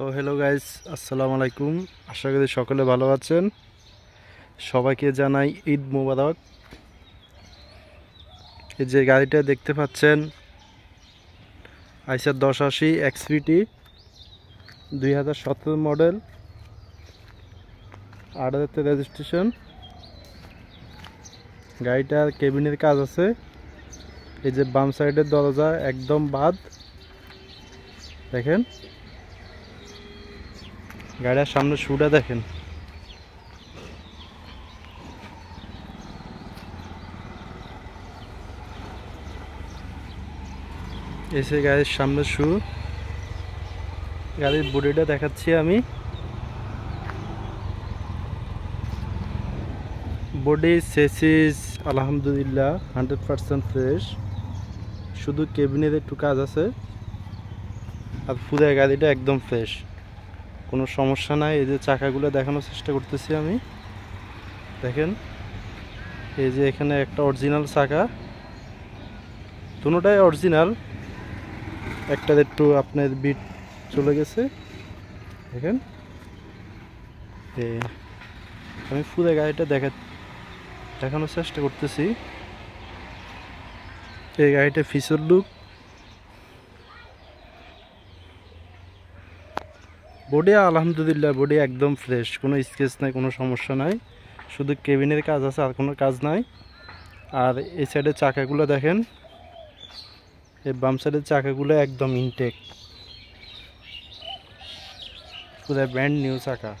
তো hello guys আসসালামু আলাইকুম আশা করি সকলে ভালো আছেন সবাইকে জানাই ঈদ মোবারক এই যে গাড়িটা দেখতে পাচ্ছেন আইসার দশ আশি এক্সপিটি দুই হাজার মডেল আড়াতে রেজিস্ট্রেশন গাড়িটার কেবিনের কাজ আছে এই যে বাম সাইডের দরজা একদম বাদ দেখেন গাড়ির সামনে শুটা দেখেন এসে গাড়ির সামনে শু গাড়ির বুড়িটা দেখাচ্ছি আমি বডি সেসিস আলহামদুলিল্লাহ হান্ড্রেড পার্সেন্ট ফ্রেশ শুধু কেবিনের একটু কাজ আছে আর পুরো গাড়িটা একদম ফ্রেশ কোনো সমস্যা নাই এই যে চাকাগুলো দেখানোর চেষ্টা করতেছি আমি দেখেন এই যে এখানে একটা অরিজিনাল চাকা দুটাই অরিজিনাল একটা একটু আপনার বিট চলে গেছে দেখেন আমি ফুলে গাড়িটা দেখা দেখানোর চেষ্টা করতেছি এই গাড়িটা ফিচার লুক বডি আলহামদুলিল্লাহ বডি একদম ফ্রেশ কোনো স্কেচ নাই কোনো সমস্যা নাই শুধু কেবিনের কাজ আছে আর কোনো কাজ নাই আর এই সাইডের চাকাগুলো দেখেন এই বাম সাইডের চাকাগুলো একদম ইনটেক পুরো ব্র্যান্ড নিউ চাকা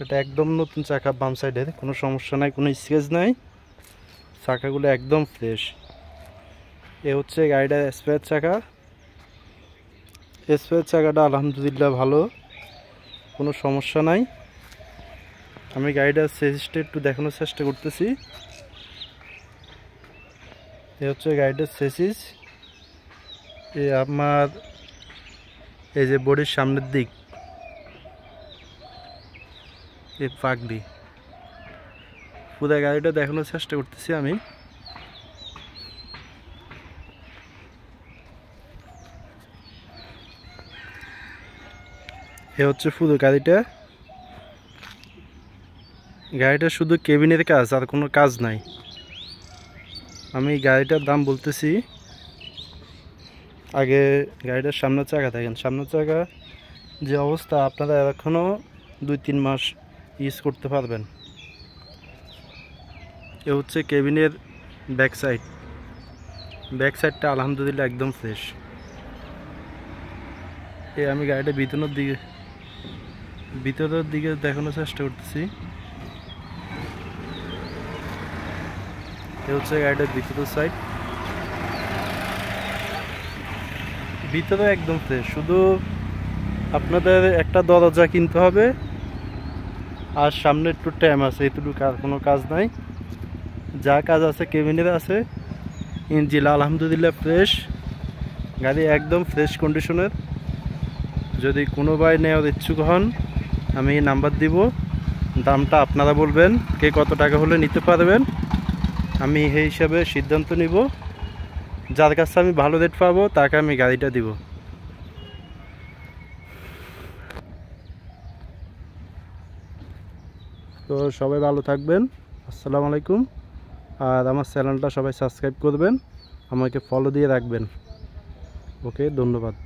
এটা একদম নতুন চাকা বাম সাইডের কোনো সমস্যা নাই কোনো স্কেচ নাই চাকাগুলো একদম ফ্রেশ এ হচ্ছে গাড়িটার স্পেয়ার চাকা স্পেস চাকাটা আলহামদুলিল্লাহ ভালো কোনো সমস্যা নাই আমি গাড়িটার সেজিস্টে একটু দেখানোর চেষ্টা করতেছি এ হচ্ছে গাড়িটার সেসিস এ আমার এই যে বডির সামনের দিক এ পাকড়ি পুরা গাড়িটা দেখানোর চেষ্টা করতেছি আমি এ হচ্ছে শুধু গাড়িটা গাড়িটা শুধু কেবিনের কাজ আর কোনো কাজ নাই আমি গাড়িটার দাম বলতেছি আগে গাড়িটার সামনের চাকা থাকেন সামনের চাকা যে অবস্থা আপনারা এখনও দুই তিন মাস ইউজ করতে পারবেন এ হচ্ছে কেবিনের ব্যাক সাইড ব্যাক সাইডটা আলহামদুলিল্লাহ একদম ফ্রেশ এ আমি গাড়িটা বিতনের দিকে ভিতরের দিকে দেখানোর চেষ্টা করতেছি এ হচ্ছে গাড়িটার ভিতরের সাইড ভিতরে একদম ফ্রেশ শুধু আপনাদের একটা দরজা কিনতে হবে আর সামনে একটু ট্যাম আছে এতটুকু আর কোনো কাজ নাই যা কাজ আছে কেবিনের আছে ইঞ্জিন আলহামদুলিল্লাহ ফ্রেশ গাড়ি একদম ফ্রেশ কন্ডিশনের যদি কোনো বাই নেওয়ার ইচ্ছুক হন আমি নাম্বার দিব দামটা আপনারা বলবেন কে কত টাকা হলে নিতে পারবেন আমি সেই হিসাবে সিদ্ধান্ত নিব যার কাছে আমি ভালো রেট পাবো তাকে আমি গাড়িটা দিব তো সবাই ভালো থাকবেন আসসালামু আলাইকুম আর আমার চ্যানেলটা সবাই সাবস্ক্রাইব করবেন আমাকে ফলো দিয়ে রাখবেন ওকে ধন্যবাদ